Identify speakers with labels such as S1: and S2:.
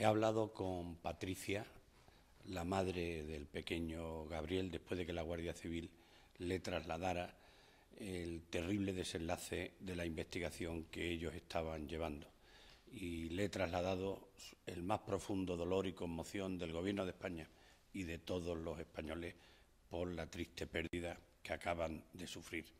S1: He hablado con Patricia, la madre del pequeño Gabriel, después de que la Guardia Civil le trasladara el terrible desenlace de la investigación que ellos estaban llevando. Y le he trasladado el más profundo dolor y conmoción del Gobierno de España y de todos los españoles por la triste pérdida que acaban de sufrir.